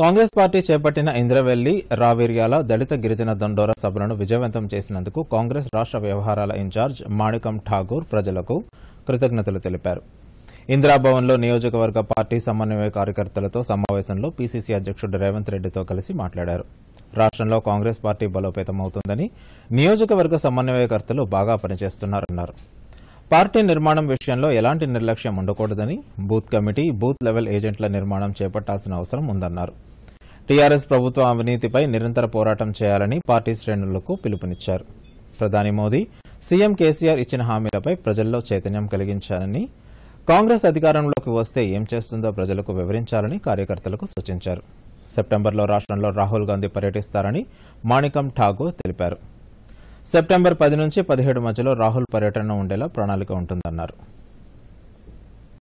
Congress party చేపట్టిన ఇంద్రవెల్లి రావిర్యాల దళిత గిరిజన దండోర సభలను విజయవంతం చేసినందుకు కాంగ్రెస్ రాష్ట వ్యవహారాల ఇన్ఛార్జ్ మాణికం ఠాగూర్ ప్రజలకు కృతజ్ఞతలు తెలిపారు ఇంద్రాభవన్లో నియోజకవర్గ పార్టీ సమన్వయ కార్యకర్తలతో సమావేశంలో పీసీసీ అధ్యక్షుడు రేవంత్ రెడ్డితో కలిసి మాట్లాడారు రాష్ట్రంలో కాంగ్రెస్ పార్టీ బలోపేతమవుతుందని నియోజకవర్గ సమన్వయకర్తలు బాగా పనిచేస్తున్నారన్నారు పార్టీ నిర్మాణం విషయంలో ఎలాంటి నిర్లక్ష్యం ఉండకూడదని బూత్ కమిటీ బూత్ లెవెల్ ఏజెంట్ల నిర్మాణం చేపట్టాల్సిన అవసరం ఉందన్నారు టీఆర్ఎస్ ప్రభుత్వ అవినీతిపై నిరంతర పోరాటం చేయాలని పార్టీ శ్రేణులకు పిలుపునిచ్చారు ప్రధాని మోదీ సీఎం కేసీఆర్ ఇచ్చిన హామీలపై ప్రజల్లో చైతన్యం కలిగించాలని కాంగ్రెస్ అధికారంలోకి వస్తే ఏం చేస్తుందో ప్రజలకు వివరించాలని కార్యకర్తలకు సూచించారు సెప్టెంబర్లో రాష్ట్రంలో రాహుల్ గాంధీ పర్యటిస్తారని మాణికం ఠాగూర్ తెలిపారు సెప్టెంబర్ పది నుంచి పదిహేడు మధ్యలో రాహుల్ పర్యటన ఉండేలా ప్రణాళిక ఉంటుందన్నారు